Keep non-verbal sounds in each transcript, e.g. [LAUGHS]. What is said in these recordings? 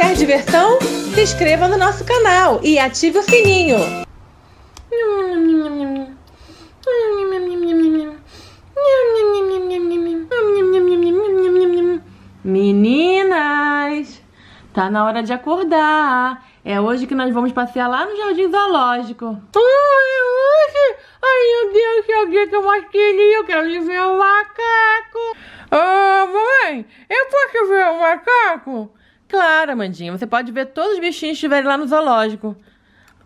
Quer diversão? Se inscreva no nosso canal e ative o sininho. Meninas, tá na hora de acordar. É hoje que nós vamos passear lá no Jardim Zoológico. Ah, é hoje? Ai, meu Deus, que é o dia que eu mais queria. Eu quero ver o macaco. Ah, mãe! eu posso ver o macaco? Claro, Amandinha, você pode ver todos os bichinhos que estiverem lá no zoológico.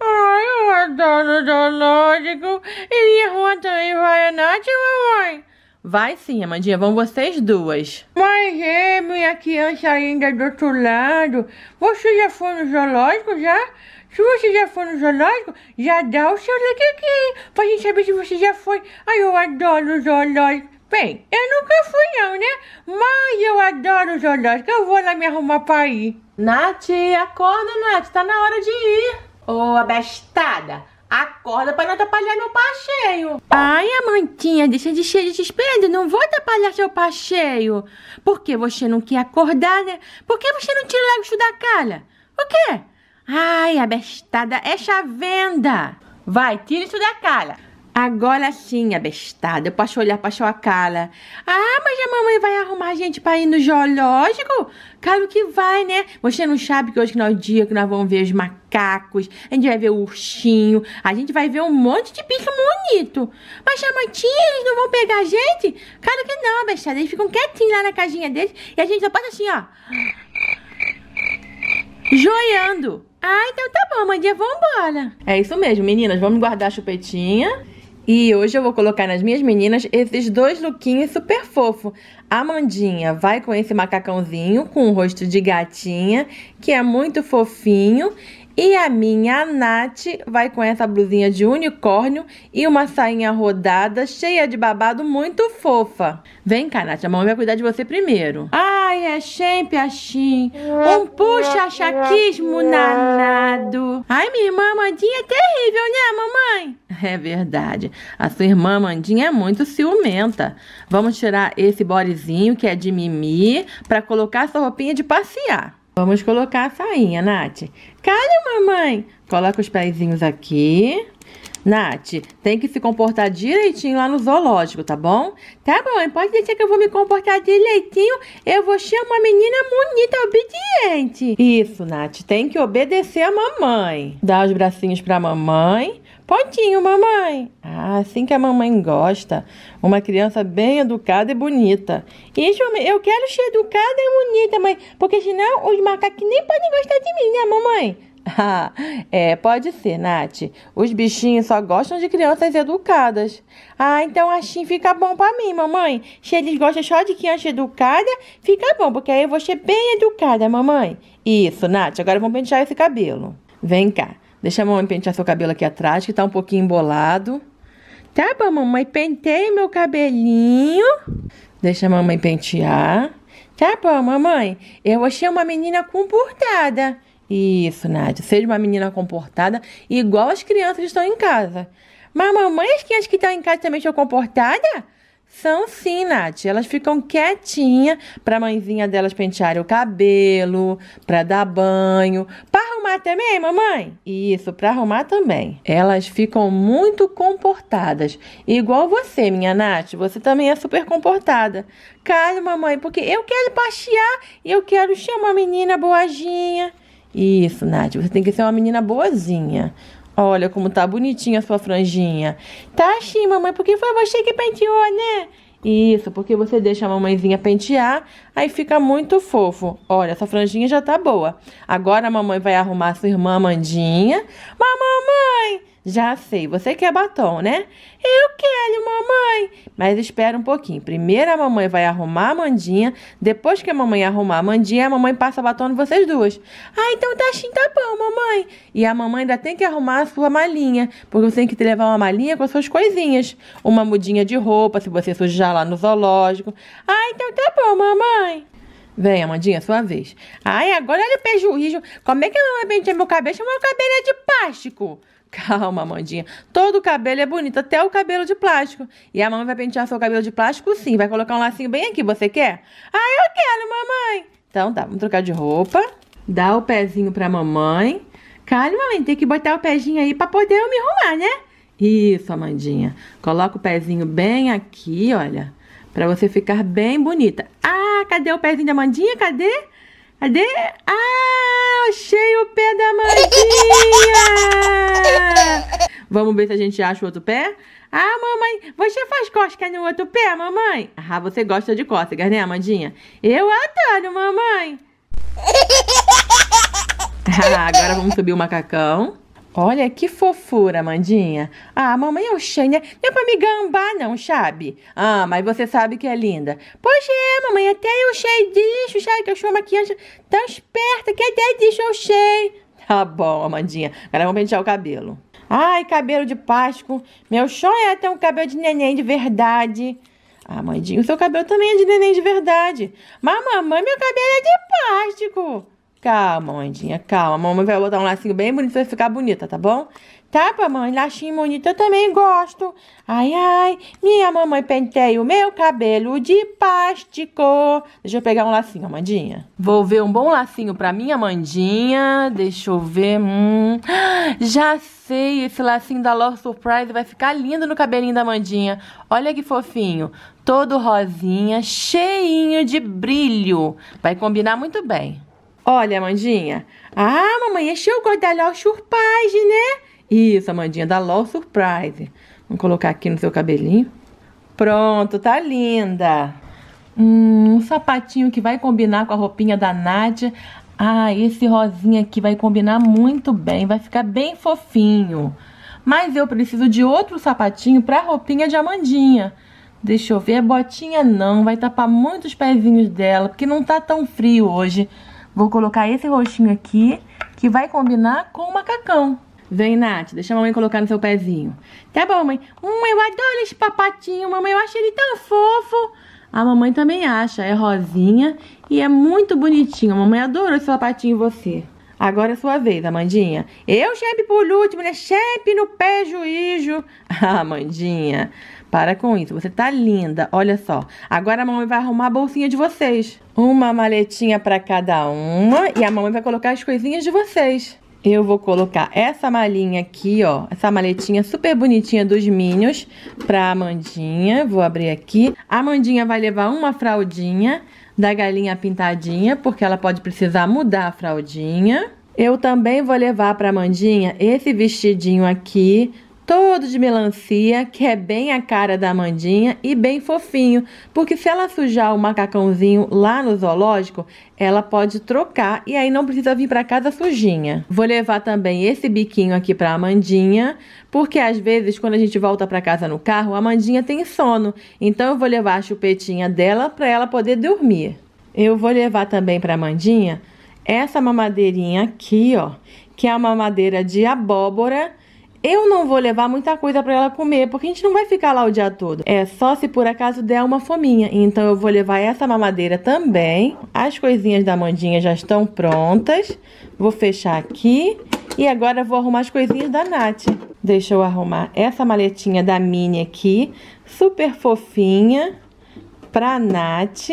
Ai, eu adoro zoológico. E minha rua também vai à Nath, mamãe? Vai sim, Amandinha, vão vocês duas. Mas é, minha criança ainda é do outro lado. Você já foi no zoológico, já? Se você já foi no zoológico, já dá o seu like aqui, pra gente saber se você já foi. Ai, eu adoro zoológico. Bem, eu nunca fui não, né? Mas eu adoro que eu vou lá me arrumar pra ir. Nath, acorda, Nath, tá na hora de ir. Ô, oh, abestada, acorda pra não atrapalhar meu passeio. Ai, amantinha, deixa de te esperando, não vou atrapalhar seu passeio. Por que você não quer acordar, né? Por que você não tira logo isso da cara? O quê? Ai, abestada, é chavenda. Vai, tira isso da cara. Agora sim, abestada, eu posso olhar para sua cara. Ah, mas a mamãe vai arrumar a gente para ir no zoológico? Claro que vai, né? Você não sabe que hoje que não é o dia que nós vamos ver os macacos, a gente vai ver o ursinho, a gente vai ver um monte de bicho bonito. Mas a mantinha, eles não vão pegar a gente? Claro que não, abestada, eles ficam quietinhos lá na casinha deles e a gente só passa assim, ó. Joiando. Ah, então tá bom, Vamos vambora. É isso mesmo, meninas, vamos guardar a chupetinha e hoje eu vou colocar nas minhas meninas esses dois lookinhos super fofo. A Mandinha vai com esse macacãozinho com o rosto de gatinha, que é muito fofinho. E a minha Nath vai com essa blusinha de unicórnio e uma sainha rodada cheia de babado muito fofa. Vem cá, Nath, a mamãe vai cuidar de você primeiro. Ah, Ai, é sempre assim. Um puxa chaquismo nanado. Ai, minha irmã Mandinha é terrível, né, mamãe? É verdade. A sua irmã Mandinha é muito ciumenta. Vamos tirar esse bodezinho que é de mimi para colocar essa roupinha de passear. Vamos colocar a sainha, Nath. Calha, mamãe. Coloca os pezinhos aqui. Nath, tem que se comportar direitinho lá no zoológico, tá bom? Tá bom, é pode deixar que eu vou me comportar direitinho. Eu vou ser uma menina bonita, obediente. Isso, Nath, tem que obedecer a mamãe. Dá os bracinhos pra mamãe. Pontinho, mamãe. Ah, assim que a mamãe gosta. Uma criança bem educada e bonita. Isso, eu quero ser educada e bonita, mãe. Porque senão os macaquinhos nem podem gostar de mim, né, mamãe? [LAUGHS] é, pode ser, Nath. Os bichinhos só gostam de crianças educadas. Ah, então assim fica bom pra mim, mamãe. Se eles gostam só de criança educada, fica bom, porque aí eu vou ser bem educada, mamãe. Isso, Nath. Agora vamos pentear esse cabelo. Vem cá. Deixa a mamãe pentear seu cabelo aqui atrás, que tá um pouquinho embolado. Tá bom, mamãe. Pentei meu cabelinho. Deixa a mamãe pentear. Tá bom, mamãe. Eu achei uma menina comportada. Isso, Nádia. Seja uma menina comportada, igual as crianças que estão em casa. Mas mamãe, as crianças que estão em casa também estão comportadas? São sim, Nath. Elas ficam quietinha pra mãezinha delas pentear o cabelo, pra dar banho, pra arrumar também, mamãe? Isso, pra arrumar também. Elas ficam muito comportadas. Igual você, minha Nath. Você também é super comportada. Cara, mamãe, porque eu quero passear e eu quero chamar a menina boazinha. Isso, Nath, você tem que ser uma menina boazinha. Olha como tá bonitinha a sua franjinha. Tá sim, mamãe, porque foi você que penteou, né? Isso, porque você deixa a mamãezinha pentear, aí fica muito fofo. Olha, essa franjinha já tá boa. Agora a mamãe vai arrumar a sua irmã Mandinha. Mamãe! mamãe. Já sei, você quer batom, né? Eu quero, mamãe. Mas espera um pouquinho. Primeiro a mamãe vai arrumar a Mandinha. Depois que a mamãe arrumar a Mandinha, a mamãe passa batom em vocês duas. Ah, então tá assim, tá bom, mamãe. E a mamãe ainda tem que arrumar a sua malinha. Porque você tem que levar uma malinha com as suas coisinhas. Uma mudinha de roupa, se você sujar lá no zoológico. Ah, então tá bom, mamãe. Vem, Amandinha, sua vez. Ai, agora olha o prejuízo. Como é que a mamãe penteia meu cabelo? Chama meu cabelo de plástico. Calma, Amandinha. Todo cabelo é bonito, até o cabelo de plástico. E a mamãe vai pentear seu cabelo de plástico, sim. Vai colocar um lacinho bem aqui, você quer? Ah, eu quero, mamãe! Então tá, vamos trocar de roupa. Dá o pezinho pra mamãe. Calma, mamãe, tem que botar o pezinho aí pra poder eu me arrumar, né? Isso, Amandinha. Coloca o pezinho bem aqui, olha. Pra você ficar bem bonita. Ah, cadê o pezinho da Amandinha? Cadê? Cadê? Ah, achei o pé da Maria! [LAUGHS] Vamos ver se a gente acha o outro pé? Ah, mamãe, você faz cócega no outro pé, mamãe? Ah, você gosta de cócegas, né, Amandinha? Eu adoro, mamãe! [LAUGHS] Ah, agora vamos subir o macacão. Olha que fofura, Mandinha. Ah, mamãe Oxânia não é pra me gambar, não, sabe? Ah, mas você sabe que é linda. Pois é, mamãe, até eu cheio disso, sabe? Que eu sou uma criança tão esperta que até disso eu cheio. Tá bom, Amandinha. Agora vamos pentear o cabelo. Ai, cabelo de Páscoa. Meu sonho é ter um cabelo de neném de verdade. Ah, Mandinha, o seu cabelo também é de neném de verdade. Mas, mamãe, meu cabelo é de plástico. Calma, mandinha, calma. Mamãe vai botar um lacinho bem bonito vai ficar bonita, tá bom? Tá, mamãe? Lacinho bonito eu também gosto. Ai, ai, minha mamãe penteia o meu cabelo de plástico. Deixa eu pegar um lacinho, Amandinha. Vou ver um bom lacinho pra minha Amandinha. Deixa eu ver. Hum. Já sei, esse lacinho da Love Surprise vai ficar lindo no cabelinho da Amandinha. Olha que fofinho. Todo rosinha, cheinho de brilho. Vai combinar muito bem. Olha, Amandinha. Ah, mamãe, encheu é o gosto da LOL Surprise, né? Isso, Amandinha, da LOL Surprise. Vamos colocar aqui no seu cabelinho. Pronto, tá linda. Hum, um sapatinho que vai combinar com a roupinha da Nádia. Ah, esse rosinha aqui vai combinar muito bem, vai ficar bem fofinho. Mas eu preciso de outro sapatinho pra roupinha de Amandinha. Deixa eu ver, botinha não, vai tapar muito os pezinhos dela, porque não tá tão frio hoje. Vou colocar esse roxinho aqui, que vai combinar com o macacão. Vem, Nath, deixa a mamãe colocar no seu pezinho. Tá bom, mãe. Hum, eu adoro esse papatinho, mamãe, eu acho ele tão fofo. A mamãe também acha, é rosinha e é muito bonitinho. A mamãe adorou esse papatinho em você. Agora é sua vez, Amandinha. Eu sempre por último, né? Sempre no pé, juízo. [LAUGHS] Ah, Amandinha. Para com isso, você tá linda, olha só. Agora a mamãe vai arrumar a bolsinha de vocês. Uma maletinha para cada uma e a mamãe vai colocar as coisinhas de vocês. Eu vou colocar essa malinha aqui, ó, essa maletinha super bonitinha dos Minions pra Amandinha. Vou abrir aqui. A Amandinha vai levar uma fraldinha da galinha pintadinha, porque ela pode precisar mudar a fraldinha. Eu também vou levar pra Amandinha esse vestidinho aqui todo de melancia, que é bem a cara da Amandinha e bem fofinho, porque se ela sujar o macacãozinho lá no zoológico, ela pode trocar e aí não precisa vir para casa sujinha. Vou levar também esse biquinho aqui para Amandinha, porque às vezes quando a gente volta para casa no carro, a Amandinha tem sono, então eu vou levar a chupetinha dela para ela poder dormir. Eu vou levar também para Amandinha essa mamadeirinha aqui, ó, que é uma madeira de abóbora eu não vou levar muita coisa para ela comer, porque a gente não vai ficar lá o dia todo. É só se por acaso der uma fominha. Então eu vou levar essa mamadeira também. As coisinhas da Mandinha já estão prontas. Vou fechar aqui. E agora vou arrumar as coisinhas da Nath. Deixa eu arrumar essa maletinha da Mini aqui. Super fofinha pra Nath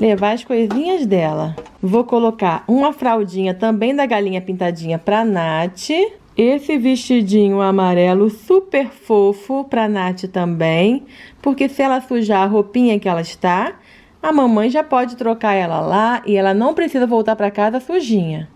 levar as coisinhas dela. Vou colocar uma fraldinha também da galinha pintadinha pra Nath. Esse vestidinho amarelo super fofo para Nath também, porque se ela sujar a roupinha que ela está, a mamãe já pode trocar ela lá e ela não precisa voltar para casa sujinha.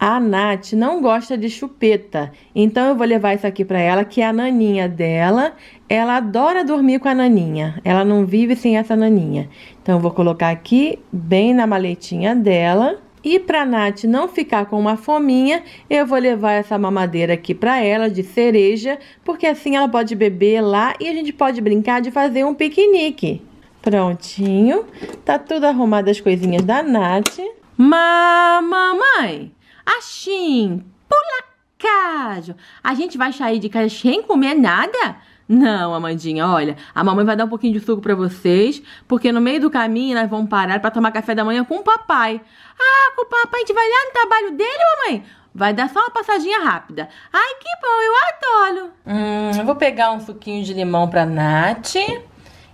A Nath não gosta de chupeta, então eu vou levar isso aqui para ela, que é a naninha dela. Ela adora dormir com a naninha, ela não vive sem essa naninha. Então eu vou colocar aqui bem na maletinha dela. E para Nath não ficar com uma fominha, eu vou levar essa mamadeira aqui para ela de cereja, porque assim ela pode beber lá e a gente pode brincar de fazer um piquenique. Prontinho, tá tudo arrumado as coisinhas da Nath. Mamãe, assim, por acaso, a gente vai sair de casa sem comer nada? Não, Amandinha, olha, a mamãe vai dar um pouquinho de suco para vocês, porque no meio do caminho nós vamos parar para tomar café da manhã com o papai. Ah, com o papai, a gente vai lá no trabalho dele, mamãe? Vai dar só uma passadinha rápida. Ai, que bom, eu adoro. Hum, eu vou pegar um suquinho de limão pra Nath.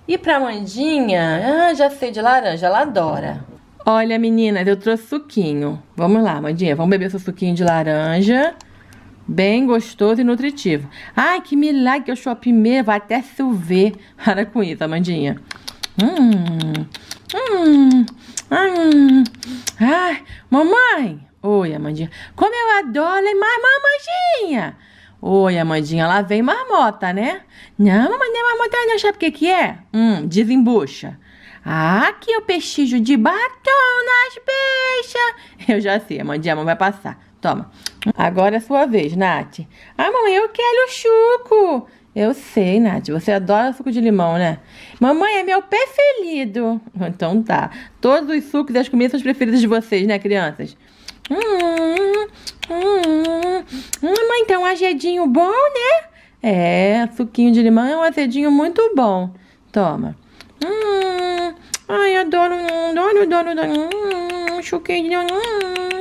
E pra Amandinha, ah, já sei, de laranja, ela adora. Olha, meninas, eu trouxe suquinho. Vamos lá, Amandinha, vamos beber seu suquinho de laranja bem gostoso e nutritivo. Ai, que milagre, eu sou a primeira, vai até chover. [LAUGHS] Para com isso, Amandinha. Hum, hum, hum, hum. Ai, mamãe. Oi, Amandinha. Como eu adoro, mais Mas, mamãezinha. Oi, Amandinha, lá vem marmota, né? Não, mamãe, não é marmota, não. Sabe o que que é? Hum, desembucha. Ah, que eu é pestijo de batom nas peixas. Eu já sei, Amandinha, a mãe vai passar. Toma. Agora é sua vez, Nath. Ah, mamãe, eu quero chuco. Eu sei, Nath. Você adora suco de limão, né? Mamãe, é meu preferido. Então tá. Todos os sucos e as comidas são as preferidas de vocês, né, crianças? Hum, hum, hum. hum. Ah, mãe, então um azedinho bom, né? É, suquinho de limão é um azedinho muito bom. Toma. Hum, ai, adoro, hum, adoro, adoro, adoro. Hum, chuquinho. Hum.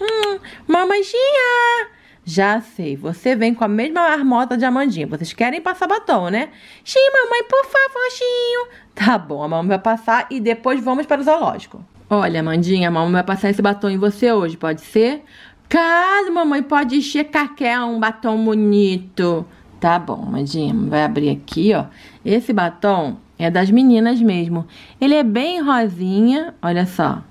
Hum, mamãezinha! Já sei, você vem com a mesma marmota de Amandinha. Vocês querem passar batom, né? Sim, mamãe, por favorzinho. Tá bom, a mamãe vai passar e depois vamos para o zoológico. Olha, Amandinha, a mamãe vai passar esse batom em você hoje, pode ser? Caso, mamãe, pode checar que é um batom bonito. Tá bom, Amandinha, vai abrir aqui, ó. Esse batom é das meninas mesmo. Ele é bem rosinha, olha só.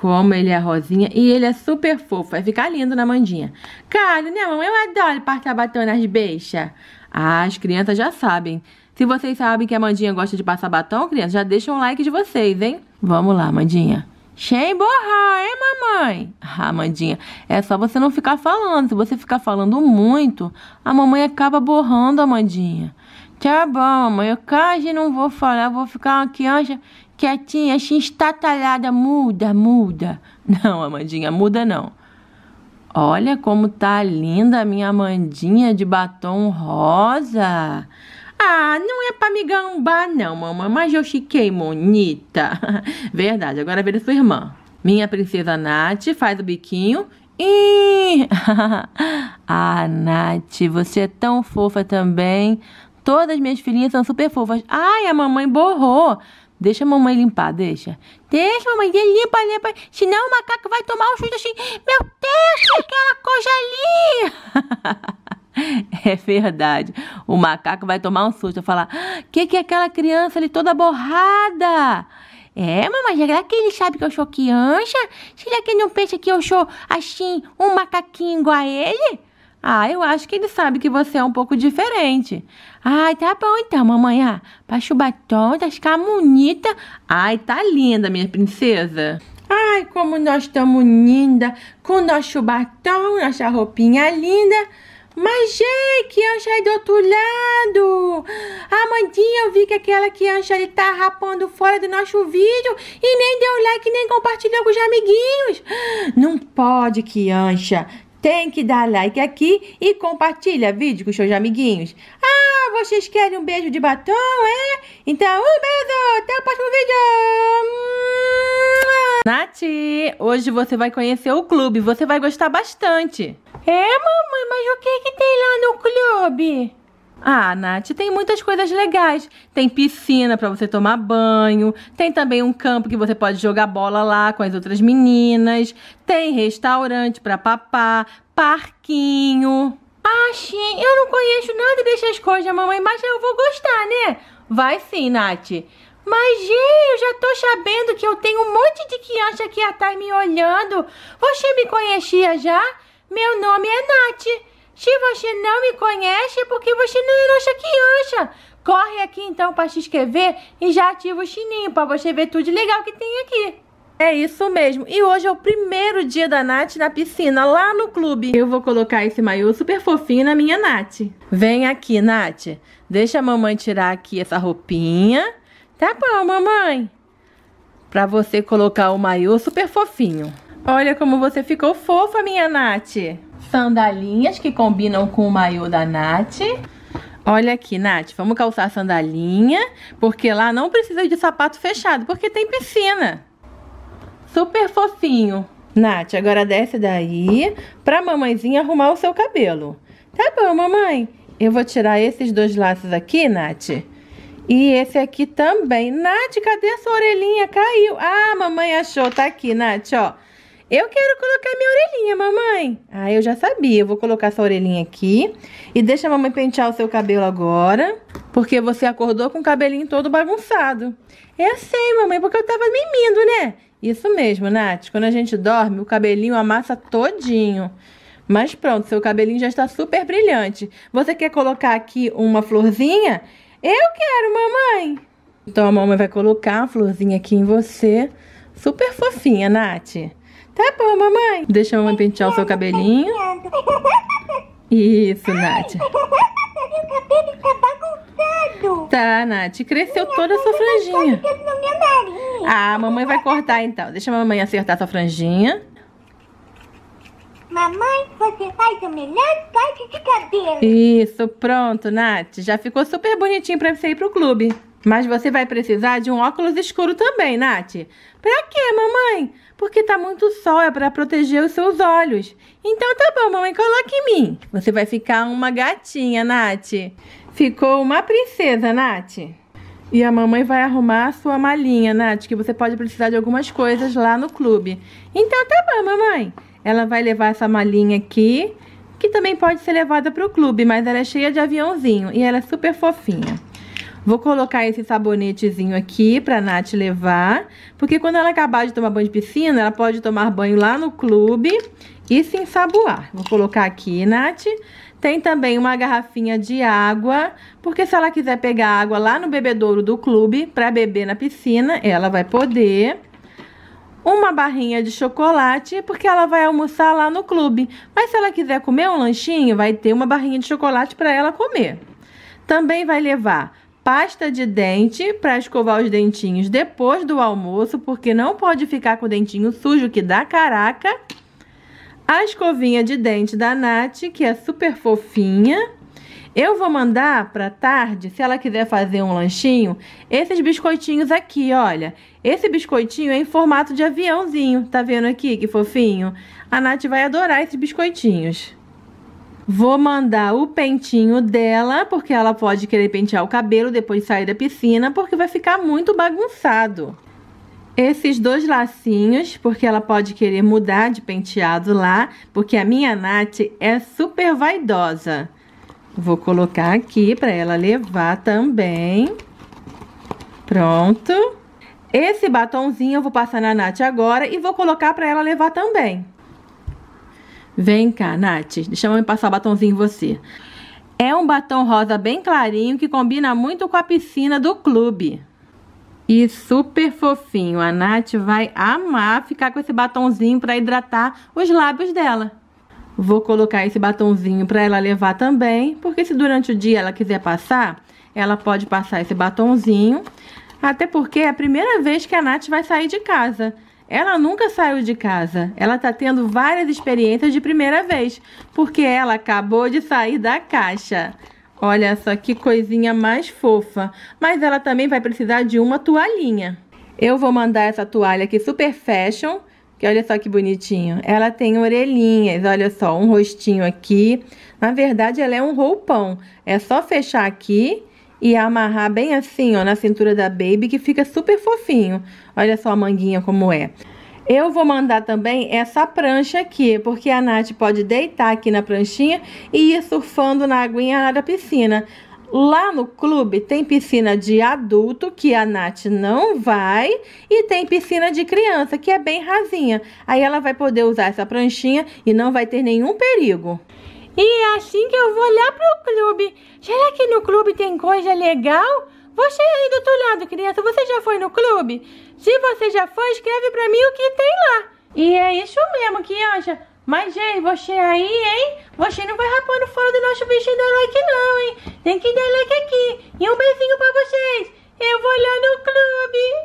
Como ele é rosinha e ele é super fofo. Vai ficar lindo na mandinha. Claro, né, mamãe? Eu adoro passar batom nas beixas. Ah, as crianças já sabem. Se vocês sabem que a Mandinha gosta de passar batom, crianças, já deixa um like de vocês, hein? Vamos lá, Mandinha. Sem borrar, hein, mamãe? Ah, Mandinha, é só você não ficar falando. Se você ficar falando muito, a mamãe acaba borrando a Mandinha. Tá bom, mamãe. Eu quase não vou falar, vou ficar aqui, anja quietinha, assim, estatalhada, muda, muda. [LAUGHS] Não, Amandinha, muda não. Olha como tá linda a minha Amandinha de batom rosa. Ah, não é pra me gambar não, mamãe, mas eu chiquei bonita. [LAUGHS] Verdade, agora vira sua irmã. Minha princesa Nath faz o biquinho e... [LAUGHS] ah, Nath, você é tão fofa também. Todas minhas filhinhas são super fofas. Ai, a mamãe borrou. Deixa a mamãe limpar, deixa. Deixa, mamãe, limpa, limpa. Senão o macaco vai tomar um chute assim. Meu Deus, é aquela coisa ali! [LAUGHS] é verdade. O macaco vai tomar um susto e falar: ah, Que que é aquela criança ali toda borrada? É, mamãe, será que ele sabe que eu sou criança? Será que ele não pensa que eu sou assim, um macaquinho igual a ele? Ah, eu acho que ele sabe que você é um pouco diferente. Ai, tá bom então, mamãe. Ah, passa o batom, tá ficar bonita. Ai, tá linda, minha princesa. Ai, como nós estamos linda, com nosso batom, nossa roupinha linda. Mas, que ancha aí do outro lado. Amandinha, ah, eu vi que aquela que ancha ali tá rapando fora do nosso vídeo e nem deu like, nem compartilhou com os amiguinhos. Não pode, que ancha. Tem que dar like aqui e compartilha vídeo com seus amiguinhos. Ah, vocês querem um beijo de batom, é? Então, um beijo! Até o próximo vídeo! Nath, hoje você vai conhecer o clube. Você vai gostar bastante. É, mamãe, mas o que, que tem lá no clube? Ah, Nath, tem muitas coisas legais. Tem piscina para você tomar banho, tem também um campo que você pode jogar bola lá com as outras meninas, tem restaurante para papá, parquinho. Ah, ah, eu não conheço nada dessas coisas, mamãe, mas eu vou gostar, né? Vai sim, Nath. Mas, gente, eu já tô sabendo que eu tenho um monte de criança aqui atrás me olhando. Você me conhecia já? Meu nome é Nath. Se você não me conhece, é porque você não é nossa criança. Corre aqui então para se inscrever e já ativa o sininho para você ver tudo legal que tem aqui. É isso mesmo. E hoje é o primeiro dia da Nath na piscina, lá no clube. Eu vou colocar esse maiô super fofinho na minha Nath. Vem aqui, Nath. Deixa a mamãe tirar aqui essa roupinha. Tá bom, mamãe. Pra você colocar o maiô super fofinho. Olha como você ficou fofa, minha Nath sandalinhas que combinam com o maiô da Nath. Olha aqui, Nath, vamos calçar sandalinha, porque lá não precisa de sapato fechado, porque tem piscina. Super fofinho. Nath, agora desce daí pra mamãezinha arrumar o seu cabelo. Tá bom, mamãe. Eu vou tirar esses dois laços aqui, Nath. E esse aqui também. Nath, cadê a sua orelhinha? Caiu. Ah, mamãe achou. Tá aqui, Nath, ó. Eu quero colocar minha orelhinha, mamãe. Ah, eu já sabia. Eu vou colocar essa orelhinha aqui. E deixa a mamãe pentear o seu cabelo agora. Porque você acordou com o cabelinho todo bagunçado. Eu sei, mamãe, porque eu tava mimindo, né? Isso mesmo, Nath. Quando a gente dorme, o cabelinho amassa todinho. Mas pronto, seu cabelinho já está super brilhante. Você quer colocar aqui uma florzinha? Eu quero, mamãe! Então a mamãe vai colocar a florzinha aqui em você. Super fofinha, Nath. Tá bom, mamãe. Deixa a mamãe pentear o seu cabelinho. Isso, Nath. Meu cabelo tá bagunçado. Tá, Nath. Cresceu toda a sua franjinha. Ah, a mamãe vai cortar então. Deixa a mamãe acertar a sua franjinha. Mamãe, você faz o melhor corte de cabelo. Isso, pronto, Nath. Já ficou super bonitinho pra você ir pro clube. Mas você vai precisar de um óculos escuro também, Nath. Pra quê, mamãe? Porque tá muito sol, é para proteger os seus olhos. Então tá bom, mamãe, coloque em mim. Você vai ficar uma gatinha, Nath. Ficou uma princesa, Nath. E a mamãe vai arrumar a sua malinha, Nath, que você pode precisar de algumas coisas lá no clube. Então tá bom, mamãe. Ela vai levar essa malinha aqui, que também pode ser levada para o clube, mas ela é cheia de aviãozinho e ela é super fofinha. Vou colocar esse sabonetezinho aqui pra Nath levar, porque quando ela acabar de tomar banho de piscina, ela pode tomar banho lá no clube e se ensaboar. Vou colocar aqui, Nath. Tem também uma garrafinha de água, porque se ela quiser pegar água lá no bebedouro do clube para beber na piscina, ela vai poder. Uma barrinha de chocolate, porque ela vai almoçar lá no clube. Mas se ela quiser comer um lanchinho, vai ter uma barrinha de chocolate para ela comer. Também vai levar pasta de dente para escovar os dentinhos depois do almoço, porque não pode ficar com o dentinho sujo que dá caraca. A escovinha de dente da Nath, que é super fofinha. Eu vou mandar para tarde, se ela quiser fazer um lanchinho, esses biscoitinhos aqui, olha. Esse biscoitinho é em formato de aviãozinho, tá vendo aqui que fofinho? A Nath vai adorar esses biscoitinhos. Vou mandar o pentinho dela, porque ela pode querer pentear o cabelo depois de sair da piscina, porque vai ficar muito bagunçado. Esses dois lacinhos, porque ela pode querer mudar de penteado lá, porque a minha Nath é super vaidosa. Vou colocar aqui para ela levar também. Pronto. Esse batonzinho eu vou passar na Nath agora e vou colocar para ela levar também. Vem cá, Nath, deixa eu passar o batomzinho em você. É um batom rosa bem clarinho que combina muito com a piscina do clube. E super fofinho, a Nath vai amar ficar com esse batomzinho para hidratar os lábios dela. Vou colocar esse batomzinho para ela levar também, porque se durante o dia ela quiser passar, ela pode passar esse batomzinho. Até porque é a primeira vez que a Nath vai sair de casa. Ela nunca saiu de casa. Ela está tendo várias experiências de primeira vez, porque ela acabou de sair da caixa. Olha só que coisinha mais fofa. Mas ela também vai precisar de uma toalhinha. Eu vou mandar essa toalha aqui super fashion, que olha só que bonitinho. Ela tem orelhinhas, olha só, um rostinho aqui. Na verdade, ela é um roupão. É só fechar aqui e amarrar bem assim, ó, na cintura da Baby, que fica super fofinho. Olha só a manguinha como é. Eu vou mandar também essa prancha aqui, porque a Nath pode deitar aqui na pranchinha e ir surfando na aguinha da piscina. Lá no clube tem piscina de adulto, que a Nath não vai, e tem piscina de criança, que é bem rasinha. Aí ela vai poder usar essa pranchinha e não vai ter nenhum perigo. E é assim que eu vou olhar pro clube. Será que no clube tem coisa legal? Você aí do outro lado, criança, você já foi no clube? Se você já foi, escreve pra mim o que tem lá. E é isso mesmo, criança. Mas, ei, você aí, hein? Você não vai rapando fora do nosso vestido like não, hein? Tem que dar like aqui. E um beijinho pra vocês. Eu vou olhar no clube.